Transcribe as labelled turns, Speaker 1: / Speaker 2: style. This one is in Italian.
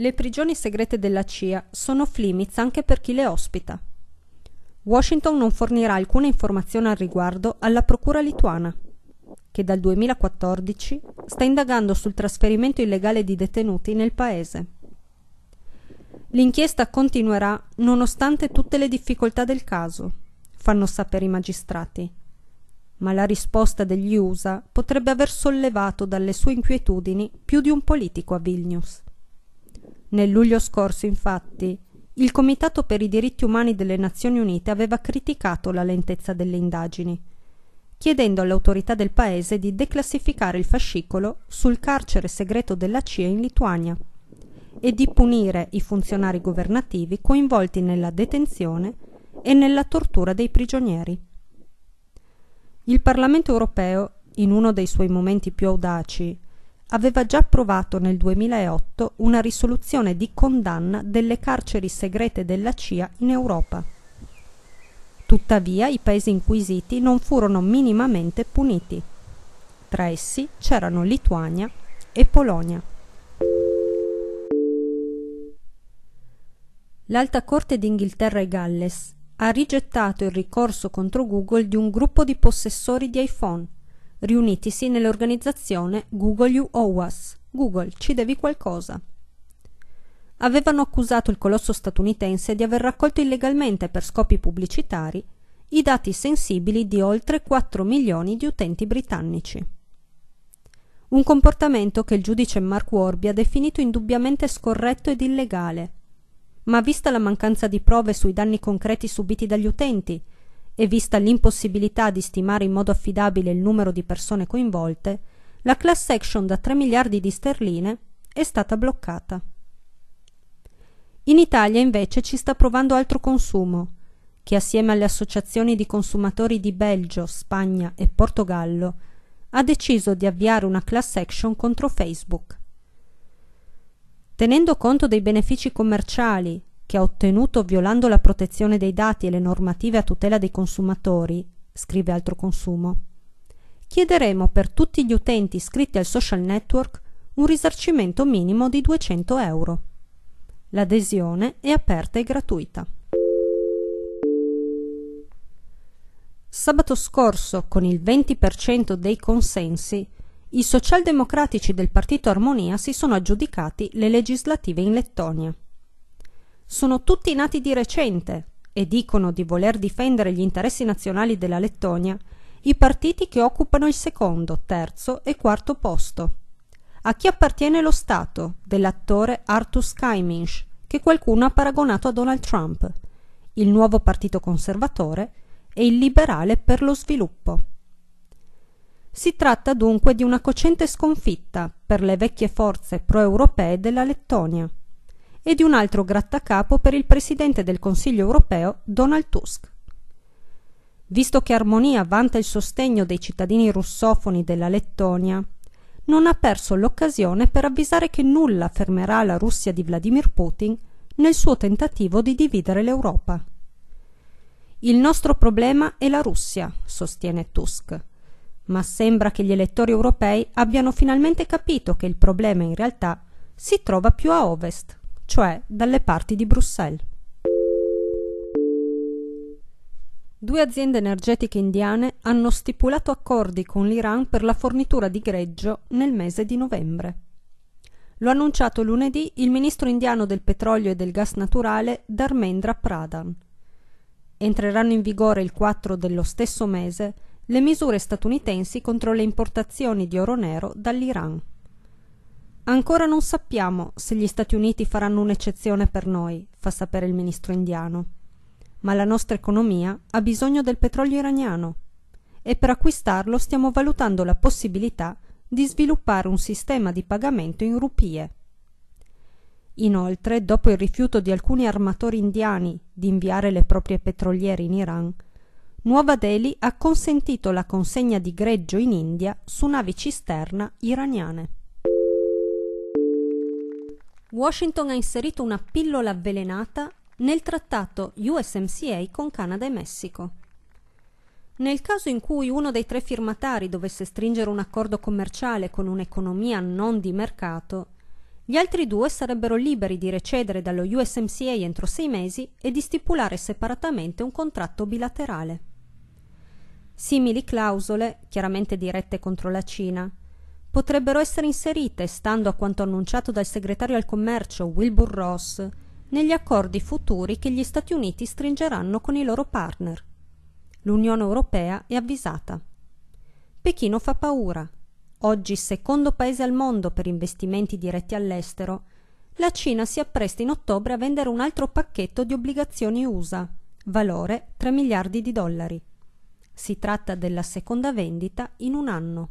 Speaker 1: Le prigioni segrete della CIA sono flimits anche per chi le ospita. Washington non fornirà alcuna informazione al riguardo alla Procura lituana, che dal 2014 sta indagando sul trasferimento illegale di detenuti nel paese. L'inchiesta continuerà nonostante tutte le difficoltà del caso, fanno sapere i magistrati, ma la risposta degli USA potrebbe aver sollevato dalle sue inquietudini più di un politico a Vilnius. Nel luglio scorso, infatti, il Comitato per i diritti umani delle Nazioni Unite aveva criticato la lentezza delle indagini, chiedendo alle autorità del paese di declassificare il fascicolo sul carcere segreto della CIA in Lituania e di punire i funzionari governativi coinvolti nella detenzione e nella tortura dei prigionieri. Il Parlamento europeo, in uno dei suoi momenti più audaci, aveva già approvato nel 2008 una risoluzione di condanna delle carceri segrete della CIA in Europa. Tuttavia i paesi inquisiti non furono minimamente puniti. Tra essi c'erano Lituania e Polonia. L'Alta Corte d'Inghilterra e Galles ha rigettato il ricorso contro Google di un gruppo di possessori di iPhone riunitisi nell'organizzazione Google You Owe Google, ci devi qualcosa. Avevano accusato il colosso statunitense di aver raccolto illegalmente per scopi pubblicitari i dati sensibili di oltre 4 milioni di utenti britannici. Un comportamento che il giudice Mark Warby ha definito indubbiamente scorretto ed illegale. Ma vista la mancanza di prove sui danni concreti subiti dagli utenti e vista l'impossibilità di stimare in modo affidabile il numero di persone coinvolte, la class action da 3 miliardi di sterline è stata bloccata. In Italia invece ci sta provando altro consumo, che assieme alle associazioni di consumatori di Belgio, Spagna e Portogallo ha deciso di avviare una class action contro Facebook. Tenendo conto dei benefici commerciali che ha ottenuto violando la protezione dei dati e le normative a tutela dei consumatori, scrive Altro Consumo. Chiederemo per tutti gli utenti iscritti al social network un risarcimento minimo di 200 euro. L'adesione è aperta e gratuita. Sabato scorso, con il 20% dei consensi, i socialdemocratici del partito Armonia si sono aggiudicati le legislative in Lettonia sono tutti nati di recente e dicono di voler difendere gli interessi nazionali della Lettonia i partiti che occupano il secondo, terzo e quarto posto. A chi appartiene lo Stato dell'attore Artus Kaimish, che qualcuno ha paragonato a Donald Trump, il nuovo partito conservatore e il liberale per lo sviluppo. Si tratta dunque di una cocente sconfitta per le vecchie forze pro-europee della Lettonia e di un altro grattacapo per il presidente del Consiglio europeo Donald Tusk. Visto che Armonia vanta il sostegno dei cittadini russofoni della Lettonia, non ha perso l'occasione per avvisare che nulla fermerà la Russia di Vladimir Putin nel suo tentativo di dividere l'Europa. Il nostro problema è la Russia, sostiene Tusk, ma sembra che gli elettori europei abbiano finalmente capito che il problema in realtà si trova più a ovest cioè dalle parti di Bruxelles. Due aziende energetiche indiane hanno stipulato accordi con l'Iran per la fornitura di greggio nel mese di novembre. Lo ha annunciato lunedì il ministro indiano del petrolio e del gas naturale Dharmendra Pradhan. Entreranno in vigore il 4 dello stesso mese le misure statunitensi contro le importazioni di oro nero dall'Iran. Ancora non sappiamo se gli Stati Uniti faranno un'eccezione per noi, fa sapere il ministro indiano. Ma la nostra economia ha bisogno del petrolio iraniano e per acquistarlo stiamo valutando la possibilità di sviluppare un sistema di pagamento in rupie. Inoltre, dopo il rifiuto di alcuni armatori indiani di inviare le proprie petroliere in Iran, Nuova Delhi ha consentito la consegna di greggio in India su navi cisterna iraniane. Washington ha inserito una pillola avvelenata nel trattato USMCA con Canada e Messico. Nel caso in cui uno dei tre firmatari dovesse stringere un accordo commerciale con un'economia non di mercato, gli altri due sarebbero liberi di recedere dallo USMCA entro sei mesi e di stipulare separatamente un contratto bilaterale. Simili clausole, chiaramente dirette contro la Cina, potrebbero essere inserite, stando a quanto annunciato dal segretario al commercio Wilbur Ross, negli accordi futuri che gli Stati Uniti stringeranno con i loro partner. L'Unione Europea è avvisata. Pechino fa paura. Oggi secondo paese al mondo per investimenti diretti all'estero, la Cina si appresta in ottobre a vendere un altro pacchetto di obbligazioni USA, valore 3 miliardi di dollari. Si tratta della seconda vendita in un anno.